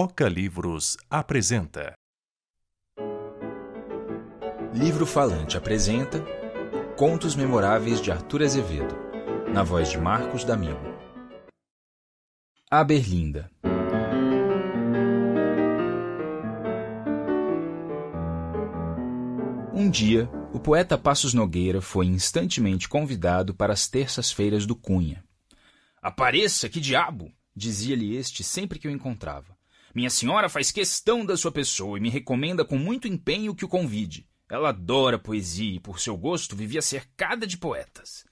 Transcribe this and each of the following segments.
Toca Livros apresenta. Livro Falante apresenta Contos Memoráveis de Arthur Azevedo, na voz de Marcos Damião. A Berlinda. Um dia, o poeta Passos Nogueira foi instantemente convidado para as terças-feiras do Cunha. Apareça, que diabo! dizia-lhe este sempre que o encontrava. Minha senhora faz questão da sua pessoa e me recomenda com muito empenho que o convide. Ela adora poesia e, por seu gosto, vivia cercada de poetas.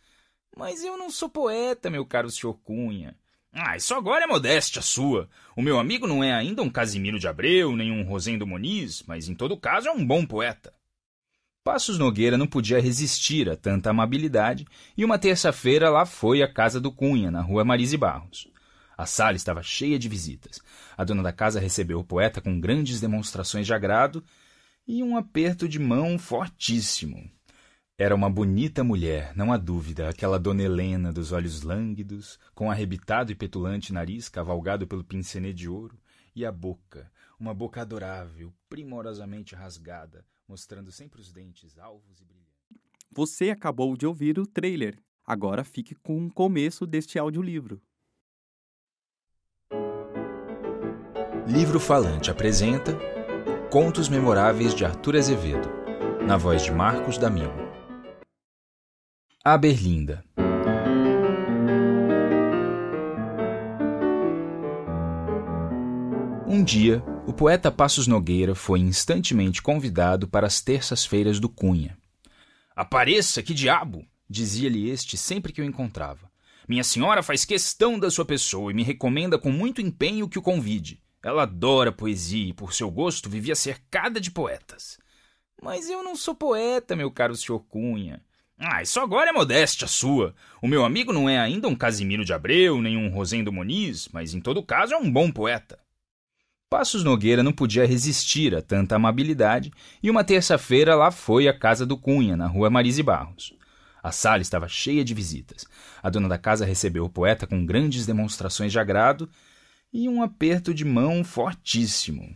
Mas eu não sou poeta, meu caro senhor Cunha. Ah, isso agora é modéstia sua. O meu amigo não é ainda um Casimiro de Abreu, nem um Rosendo Moniz, mas em todo caso é um bom poeta. Passos Nogueira não podia resistir a tanta amabilidade e uma terça-feira lá foi à casa do Cunha, na rua Marise Barros. A sala estava cheia de visitas. A dona da casa recebeu o poeta com grandes demonstrações de agrado e um aperto de mão fortíssimo. Era uma bonita mulher, não há dúvida, aquela dona Helena dos olhos lânguidos, com arrebitado e petulante nariz cavalgado pelo pincenê de ouro, e a boca, uma boca adorável, primorosamente rasgada, mostrando sempre os dentes alvos e brilhantes. Você acabou de ouvir o trailer. Agora fique com o começo deste audiolivro. Livro Falante apresenta Contos Memoráveis de Arthur Azevedo, na voz de Marcos Damião. A Berlinda Um dia, o poeta Passos Nogueira foi instantemente convidado para as terças-feiras do Cunha. Apareça, que diabo! dizia-lhe este sempre que o encontrava. Minha senhora faz questão da sua pessoa e me recomenda com muito empenho que o convide. Ela adora poesia e, por seu gosto, vivia cercada de poetas. Mas eu não sou poeta, meu caro senhor Cunha. Ah, isso agora é modéstia sua. O meu amigo não é ainda um Casimiro de Abreu, nem um Rosendo Moniz mas em todo caso é um bom poeta. Passos Nogueira não podia resistir a tanta amabilidade e uma terça-feira lá foi à casa do Cunha, na rua Marise Barros. A sala estava cheia de visitas. A dona da casa recebeu o poeta com grandes demonstrações de agrado e um aperto de mão fortíssimo.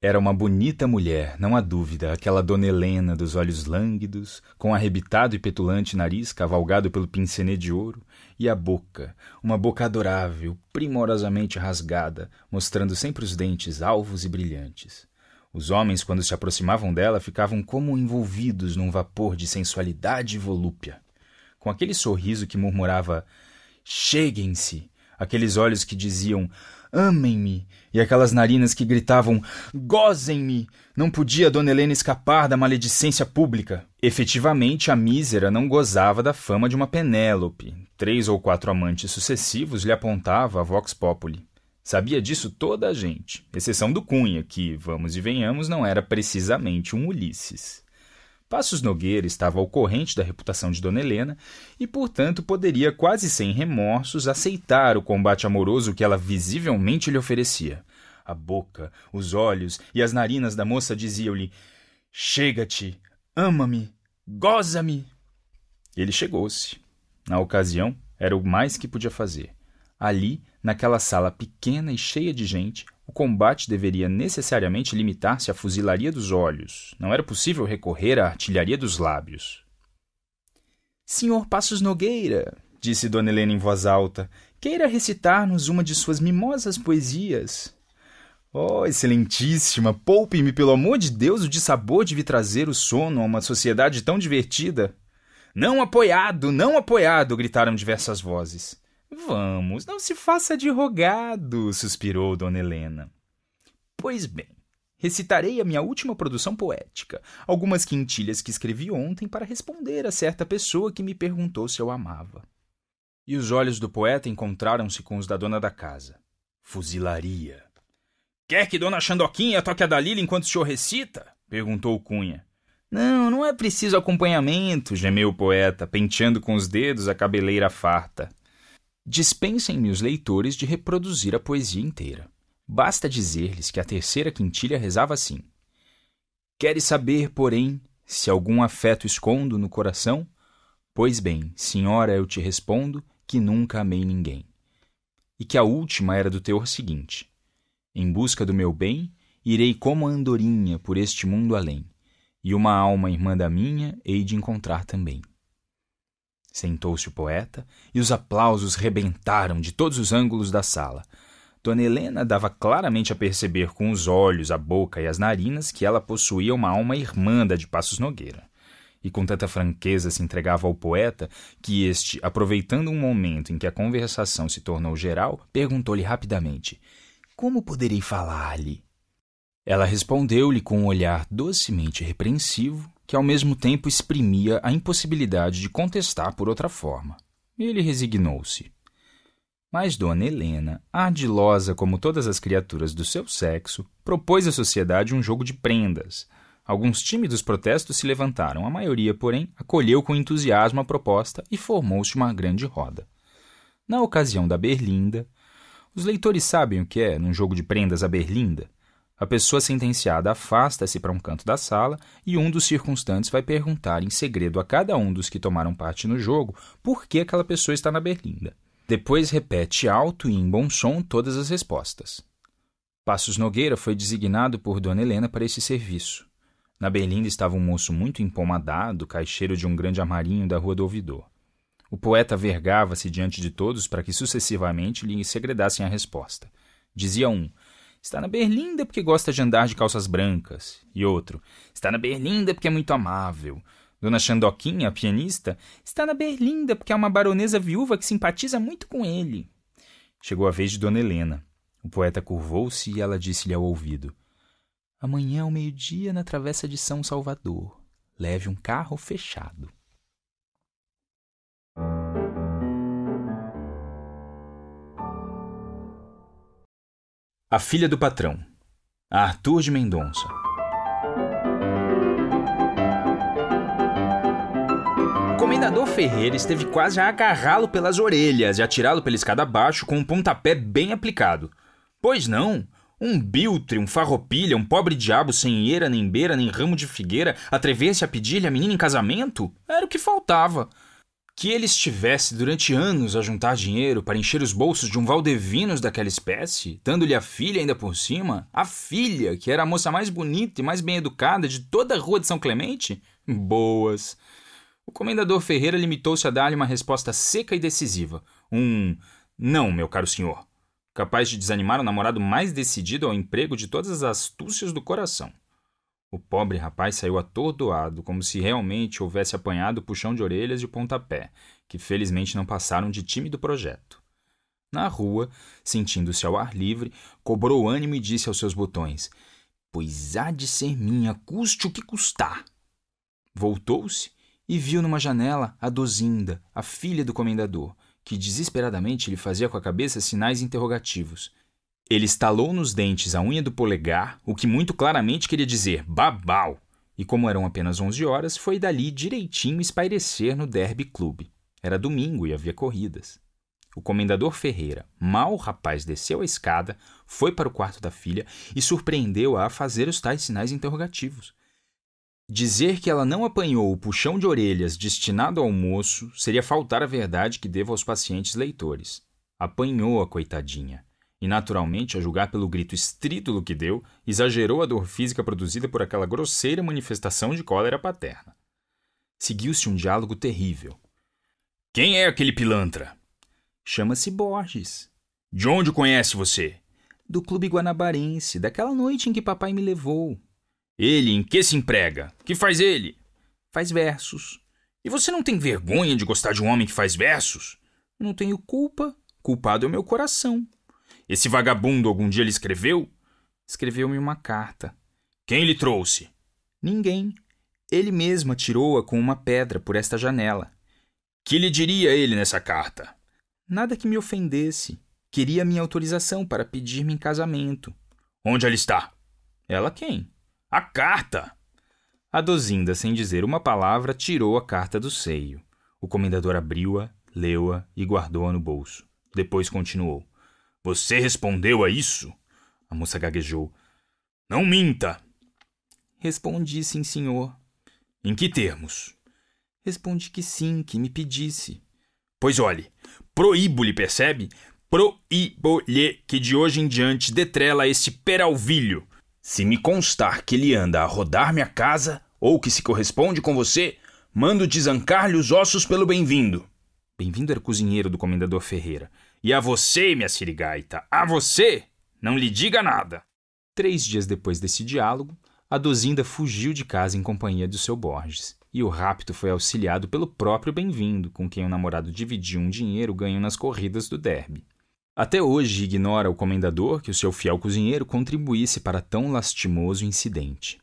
Era uma bonita mulher, não há dúvida, aquela dona Helena dos olhos lânguidos, com arrebitado e petulante nariz cavalgado pelo pincenê de ouro, e a boca, uma boca adorável, primorosamente rasgada, mostrando sempre os dentes alvos e brilhantes. Os homens, quando se aproximavam dela, ficavam como envolvidos num vapor de sensualidade e volúpia. Com aquele sorriso que murmurava: Cheguem-se! aqueles olhos que diziam amem-me e aquelas narinas que gritavam gozem-me. Não podia Dona Helena escapar da maledicência pública. Efetivamente, a mísera não gozava da fama de uma Penélope. Três ou quatro amantes sucessivos lhe apontava a vox populi. Sabia disso toda a gente, exceção do Cunha, que, vamos e venhamos, não era precisamente um Ulisses. Passos Nogueira estava ao corrente da reputação de Dona Helena e, portanto, poderia quase sem remorsos aceitar o combate amoroso que ela visivelmente lhe oferecia. A boca, os olhos e as narinas da moça diziam-lhe: Chega-te, ama-me, goza-me. Ele chegou-se. Na ocasião, era o mais que podia fazer. Ali, naquela sala pequena e cheia de gente, o combate deveria necessariamente limitar-se à fuzilaria dos olhos. Não era possível recorrer à artilharia dos lábios. Senhor Passos Nogueira, disse Dona Helena em voz alta, queira recitar-nos uma de suas mimosas poesias. Oh, excelentíssima, poupe-me, pelo amor de Deus, o dissabor de vir trazer o sono a uma sociedade tão divertida. Não apoiado, não apoiado! gritaram diversas vozes. Vamos, não se faça de rogado, suspirou Dona Helena. Pois bem, recitarei a minha última produção poética, algumas quintilhas que escrevi ontem para responder a certa pessoa que me perguntou se eu amava. E os olhos do poeta encontraram-se com os da dona da casa. Fuzilaria. Quer que Dona Xandoquinha toque a Dalila enquanto o senhor recita? perguntou Cunha. Não, não é preciso acompanhamento, gemeu o poeta, penteando com os dedos a cabeleira farta dispensem-me os leitores de reproduzir a poesia inteira. Basta dizer-lhes que a terceira quintilha rezava assim: Queres saber, porém, se algum afeto escondo no coração? Pois bem, senhora, eu te respondo que nunca amei ninguém. E que a última era do teor seguinte: Em busca do meu bem, irei como a andorinha por este mundo além, e uma alma irmã da minha hei de encontrar também. Sentou-se o poeta e os aplausos rebentaram de todos os ângulos da sala. Dona Helena dava claramente a perceber com os olhos, a boca e as narinas que ela possuía uma alma irmã da de Passos Nogueira. E com tanta franqueza se entregava ao poeta que este, aproveitando um momento em que a conversação se tornou geral, perguntou-lhe rapidamente: Como poderei falar-lhe? Ela respondeu-lhe com um olhar docemente repreensivo que ao mesmo tempo exprimia a impossibilidade de contestar por outra forma. Ele resignou-se. Mas Dona Helena, ardilosa como todas as criaturas do seu sexo, propôs à sociedade um jogo de prendas. Alguns tímidos protestos se levantaram, a maioria, porém, acolheu com entusiasmo a proposta e formou-se uma grande roda. Na ocasião da Berlinda, os leitores sabem o que é, num jogo de prendas, a Berlinda? A pessoa sentenciada afasta-se para um canto da sala e um dos circunstantes vai perguntar em segredo a cada um dos que tomaram parte no jogo por que aquela pessoa está na berlinda. Depois repete alto e em bom som todas as respostas. Passos Nogueira foi designado por Dona Helena para esse serviço. Na berlinda estava um moço muito empomadado, caixeiro de um grande amarinho da Rua do Ouvidor. O poeta vergava-se diante de todos para que sucessivamente lhe segredassem a resposta. Dizia um: Está na berlinda porque gosta de andar de calças brancas. E outro, está na berlinda porque é muito amável. Dona Xandoquinha, a pianista, está na berlinda porque é uma baronesa viúva que simpatiza muito com ele. Chegou a vez de Dona Helena. O poeta curvou-se e ela disse-lhe ao ouvido: Amanhã ao meio-dia na travessa de São Salvador. Leve um carro fechado. A Filha do Patrão, Arthur de Mendonça. O comendador Ferreira esteve quase a agarrá-lo pelas orelhas e atirá-lo pela escada abaixo com um pontapé bem aplicado. Pois não, um biltre, um farropilha, um pobre diabo sem eira, nem beira, nem ramo de figueira, atrever-se a pedir-lhe a menina em casamento? Era o que faltava que ele estivesse durante anos a juntar dinheiro para encher os bolsos de um valdevinos daquela espécie, dando-lhe a filha ainda por cima, a filha, que era a moça mais bonita e mais bem educada de toda a rua de São Clemente? Boas. O comendador Ferreira limitou-se a dar-lhe uma resposta seca e decisiva. Um não, meu caro senhor, capaz de desanimar o namorado mais decidido ao emprego de todas as astúcias do coração. O pobre rapaz saiu atordoado, como se realmente houvesse apanhado puxão de orelhas e pontapé, que felizmente não passaram de tímido projeto. Na rua, sentindo-se ao ar livre, cobrou ânimo e disse aos seus botões: Pois há de ser minha, custe o que custar. Voltou-se e viu numa janela a Dozinda, a filha do comendador, que desesperadamente lhe fazia com a cabeça sinais interrogativos. Ele estalou nos dentes a unha do polegar, o que muito claramente queria dizer babau. E como eram apenas 11 horas, foi dali direitinho espairecer no Derby Clube. Era domingo e havia corridas. O comendador Ferreira, mal o rapaz desceu a escada, foi para o quarto da filha e surpreendeu-a a fazer os tais sinais interrogativos. Dizer que ela não apanhou o puxão de orelhas destinado ao moço seria faltar à verdade que devo aos pacientes leitores. Apanhou a coitadinha e, naturalmente, a julgar pelo grito estrídulo que deu, exagerou a dor física produzida por aquela grosseira manifestação de cólera paterna. Seguiu-se um diálogo terrível. Quem é aquele pilantra? Chama-se Borges. De onde conhece você? Do clube guanabarense, daquela noite em que papai me levou. Ele em que se emprega? Que faz ele? Faz versos. E você não tem vergonha de gostar de um homem que faz versos? Não tenho culpa. Culpado é o meu coração. Esse vagabundo algum dia lhe escreveu? Escreveu-me uma carta. Quem lhe trouxe? Ninguém. Ele mesmo atirou-a com uma pedra por esta janela. Que lhe diria ele nessa carta? Nada que me ofendesse. Queria minha autorização para pedir-me em casamento. Onde ela está? Ela quem? A carta! A Dozinda, sem dizer uma palavra, tirou a carta do seio. O comendador abriu-a, leu-a e guardou-a no bolso. Depois continuou. Você respondeu a isso? A moça gaguejou. Não minta! Respondi, sim, senhor. Em que termos? Respondi que sim, que me pedisse. Pois olhe, proíbo-lhe, percebe? Proíbo-lhe que de hoje em diante detrela este peralvilho. Se me constar que ele anda a rodar minha casa, ou que se corresponde com você, mando desancar-lhe os ossos pelo bem-vindo. Bem-vindo era o cozinheiro do comendador Ferreira, e a você, minha sirigaita, a você, não lhe diga nada. Três dias depois desse diálogo, a Dozinda fugiu de casa em companhia do seu Borges, e o rapto foi auxiliado pelo próprio Bem-vindo, com quem o namorado dividiu um dinheiro ganho nas corridas do derby. Até hoje ignora o comendador que o seu fiel cozinheiro contribuísse para tão lastimoso incidente.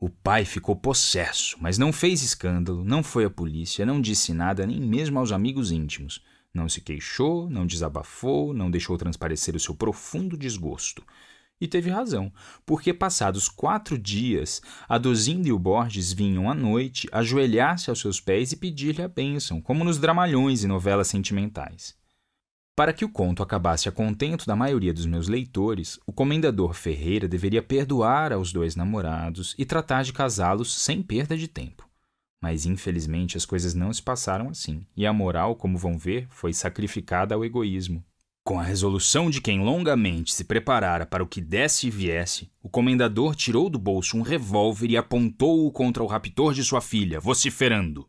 O pai ficou possesso, mas não fez escândalo, não foi à polícia, não disse nada nem mesmo aos amigos íntimos. Não se queixou, não desabafou, não deixou transparecer o seu profundo desgosto. E teve razão, porque passados quatro dias, a Aduzinda e o Borges vinham à noite ajoelhar-se aos seus pés e pedir-lhe a bênção, como nos dramalhões e novelas sentimentais. Para que o conto acabasse a contento da maioria dos meus leitores, o comendador Ferreira deveria perdoar aos dois namorados e tratar de casá-los sem perda de tempo. Mas infelizmente as coisas não se passaram assim, e a moral, como vão ver, foi sacrificada ao egoísmo. Com a resolução de quem longamente se preparara para o que desse e viesse, o comendador tirou do bolso um revólver e apontou-o contra o raptor de sua filha, vociferando: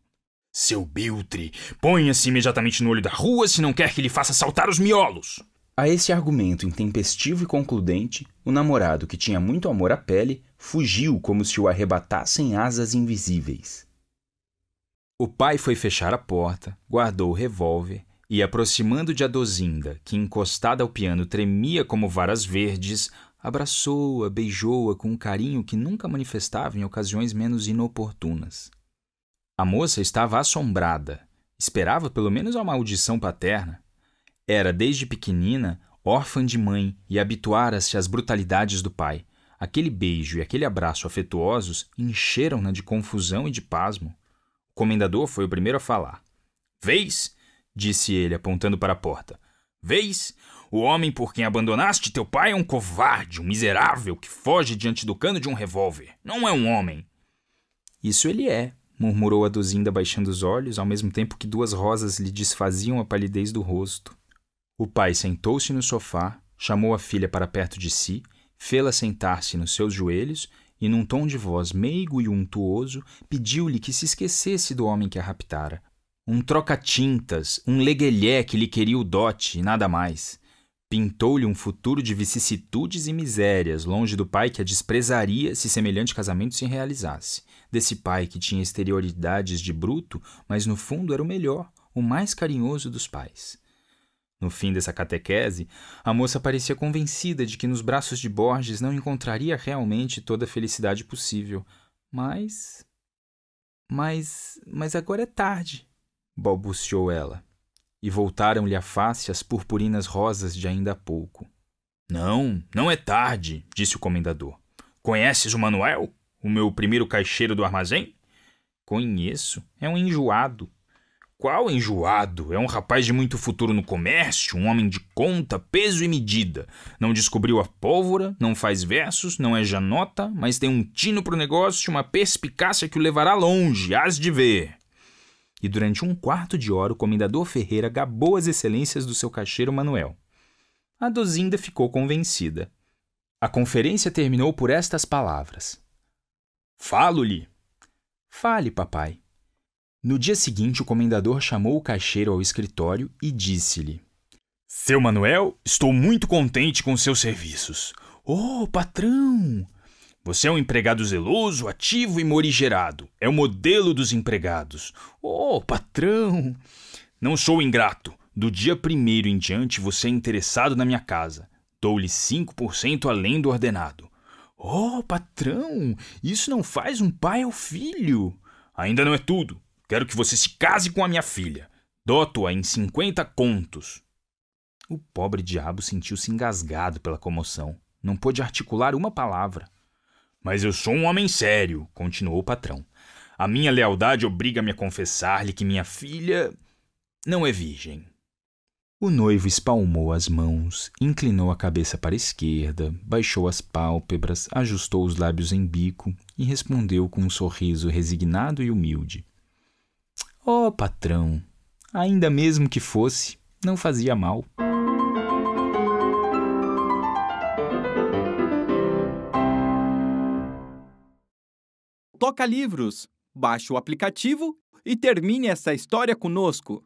Seu biltre, ponha-se imediatamente no olho da rua se não quer que lhe faça saltar os miolos! A esse argumento intempestivo e concludente, o namorado, que tinha muito amor à pele, fugiu como se o arrebatassem asas invisíveis. O pai foi fechar a porta, guardou o revólver e, aproximando de Adozinda, que encostada ao piano tremia como varas verdes, abraçou-a, beijou-a com um carinho que nunca manifestava em ocasiões menos inoportunas. A moça estava assombrada. Esperava pelo menos uma maldição paterna. Era, desde pequenina, órfã de mãe e habituara-se às brutalidades do pai. Aquele beijo e aquele abraço afetuosos encheram-na de confusão e de pasmo. O comendador foi o primeiro a falar. Vês? disse ele, apontando para a porta. Vês? O homem por quem abandonaste teu pai é um covarde, um miserável que foge diante do cano de um revólver. Não é um homem. Isso ele é, murmurou a Duzinda baixando os olhos, ao mesmo tempo que duas rosas lhe desfaziam a palidez do rosto. O pai sentou-se no sofá, chamou a filha para perto de si, fê-la sentar-se nos seus joelhos e num tom de voz meigo e untuoso, pediu-lhe que se esquecesse do homem que a raptara. Um troca-tintas, um leguelhé que lhe queria o dote e nada mais. Pintou-lhe um futuro de vicissitudes e misérias, longe do pai que a desprezaria se semelhante casamento se realizasse. Desse pai que tinha exterioridades de bruto, mas no fundo era o melhor, o mais carinhoso dos pais. No fim dessa catequese, a moça parecia convencida de que nos braços de Borges não encontraria realmente toda a felicidade possível. Mas. Mas. Mas agora é tarde, balbuciou ela. E voltaram-lhe à face as purpurinas rosas de ainda há pouco. Não, não é tarde, disse o comendador. Conheces o Manuel, o meu primeiro caixeiro do armazém? Conheço, é um enjoado, qual enjoado. É um rapaz de muito futuro no comércio, um homem de conta, peso e medida. Não descobriu a pólvora, não faz versos, não é janota, mas tem um tino pro negócio, uma perspicácia que o levará longe, hás de ver. E durante um quarto de hora o comendador Ferreira gabou as excelências do seu caixeiro Manuel. A Dozinda ficou convencida. A conferência terminou por estas palavras: Falo-lhe. Fale, papai. No dia seguinte, o comendador chamou o caixeiro ao escritório e disse-lhe: Seu Manuel, estou muito contente com seus serviços. Oh, patrão! Você é um empregado zeloso, ativo e morigerado. É o modelo dos empregados. Oh, patrão! Não sou ingrato. Do dia primeiro em diante, você é interessado na minha casa. Dou-lhe 5% além do ordenado. Oh, patrão! Isso não faz um pai ao filho. Ainda não é tudo. Quero que você se case com a minha filha. Doto-a em cinquenta contos. O pobre diabo sentiu-se engasgado pela comoção. Não pôde articular uma palavra. Mas eu sou um homem sério, continuou o patrão. A minha lealdade obriga-me a confessar-lhe que minha filha não é virgem. O noivo espalmou as mãos, inclinou a cabeça para a esquerda, baixou as pálpebras, ajustou os lábios em bico e respondeu com um sorriso resignado e humilde. Oh, patrão, ainda mesmo que fosse, não fazia mal. Toca livros, baixe o aplicativo e termine essa história conosco.